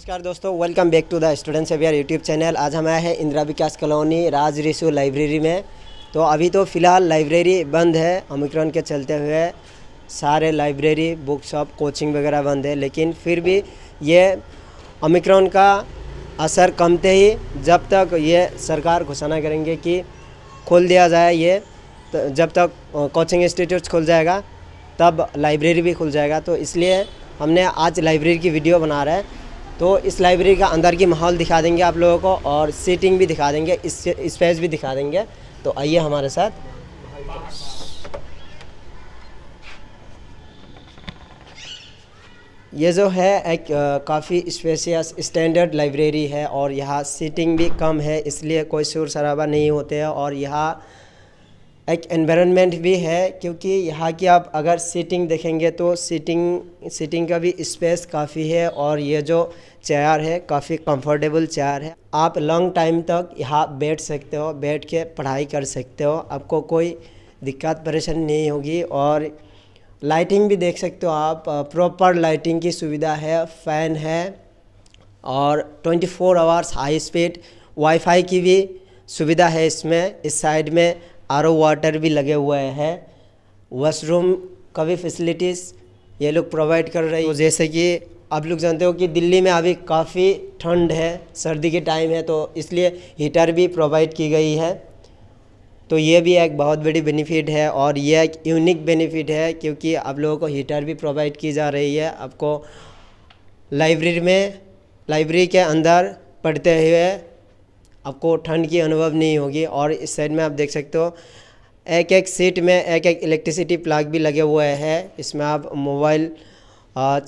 नमस्कार दोस्तों welcome back to the students saviour YouTube channel आज हम आए हैं इंदिरा विकास कॉलोनी राज रिशु लाइब्रेरी में तो अभी तो फ़िलहाल लाइब्रेरी बंद है ओमिक्रॉन के चलते हुए सारे लाइब्रेरी बुक शॉप कोचिंग वगैरह बंद है लेकिन फिर भी ये ओमिक्रॉन का असर कमते ही जब तक ये सरकार घोषणा करेंगे कि खोल दिया जाए ये तो जब तक कोचिंग इंस्टीट्यूट खुल जाएगा तब लाइब्रेरी भी खुल जाएगा तो इसलिए हमने आज लाइब्रेरी की वीडियो बना रहे हैं तो इस लाइब्रेरी का अंदर की माहौल दिखा देंगे आप लोगों को और सीटिंग भी दिखा देंगे स्पेस भी दिखा देंगे तो आइए हमारे साथ ये जो है एक काफ़ी स्पेशियस स्टैंडर्ड लाइब्रेरी है और यहाँ सीटिंग भी कम है इसलिए कोई शोर शराबा नहीं होते हैं और यहाँ एक एनवायरनमेंट भी है क्योंकि यहाँ की आप अगर सीटिंग देखेंगे तो सीटिंग सीटिंग का भी स्पेस काफ़ी है और ये जो चेयर है काफ़ी कंफर्टेबल चेयर है आप लॉन्ग टाइम तक यहाँ बैठ सकते हो बैठ के पढ़ाई कर सकते हो आपको कोई दिक्कत परेशानी नहीं होगी और लाइटिंग भी देख सकते हो आप प्रॉपर लाइटिंग की सुविधा है फ़ैन है और 24 four hours high speed wifi की भी सुविधा है इसमें इस साइड में आर ओ वाटर भी लगे हुए हैं वॉशरूम का भी फैसिलिटीज़ ये लोग प्रोवाइड कर रहे हैं तो जैसे कि आप लोग जानते हो कि दिल्ली में अभी काफ़ी ठंड है सर्दी के टाइम है तो इसलिए हीटर भी प्रोवाइड की गई है तो ये भी एक बहुत बड़ी बेनिफिट है और ये एक यूनिक बेनिफिट है क्योंकि आप लोगों को हीटर भी प्रोवाइड की जा रही है आपको लाइब्रेरी में लाइब्रेरी के अंदर पढ़ते हुए आपको ठंड की अनुभव नहीं होगी और इस साइड में आप देख सकते हो एक एक सीट में एक एक इलेक्ट्रिसिटी प्लग भी लगे हुए हैं इसमें आप मोबाइल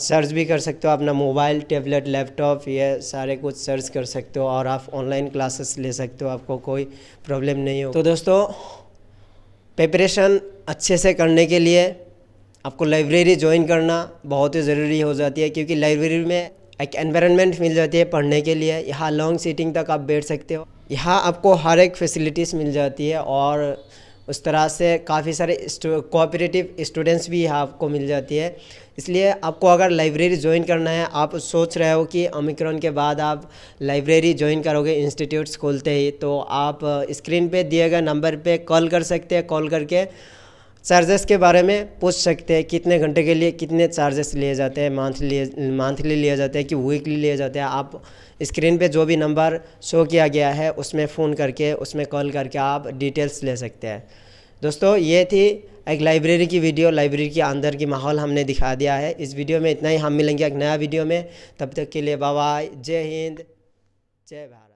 सर्च भी कर सकते हो अपना मोबाइल टेबलेट लैपटॉप ये सारे कुछ सर्च कर सकते हो और आप ऑनलाइन क्लासेस ले सकते हो आपको कोई प्रॉब्लम नहीं हो तो दोस्तों प्रिपरेशन अच्छे से करने के लिए आपको लाइब्रेरी ज्वाइन करना बहुत ही ज़रूरी हो जाती है क्योंकि लाइब्रेरी में एक एनवायरनमेंट मिल जाती है पढ़ने के लिए यहाँ लॉन्ग सीटिंग तक आप बैठ सकते हो यहाँ आपको हर एक फैसिलिटीज़ मिल जाती है और उस तरह से काफ़ी सारे कोऑपरेटिव स्टूडेंट्स भी यहाँ आपको मिल जाती है इसलिए आपको अगर लाइब्रेरी ज्वाइन करना है आप सोच रहे हो कि ओमिक्रॉन के बाद आप लाइब्रेरी ज्वाइन करोगे इंस्टीट्यूट्स खोलते ही तो आप स्क्रीन पे दिए गए नंबर पे कॉल कर सकते हैं कॉल करके चार्जेस के बारे में पूछ सकते हैं कितने घंटे के लिए कितने चार्जेस लिए जाते हैं मंथली मंथली लिए जाते हैं कि वीकली लिए जाते हैं आप स्क्रीन पे जो भी नंबर शो किया गया है उसमें फ़ोन करके उसमें कॉल करके आप डिटेल्स ले सकते हैं दोस्तों ये थी एक लाइब्रेरी की वीडियो लाइब्रेरी के अंदर की माहौल हमने दिखा दिया है इस वीडियो में इतना ही हम मिलेंगे एक नया वीडियो में तब तक के लिए बाय जय हिंद जय भारत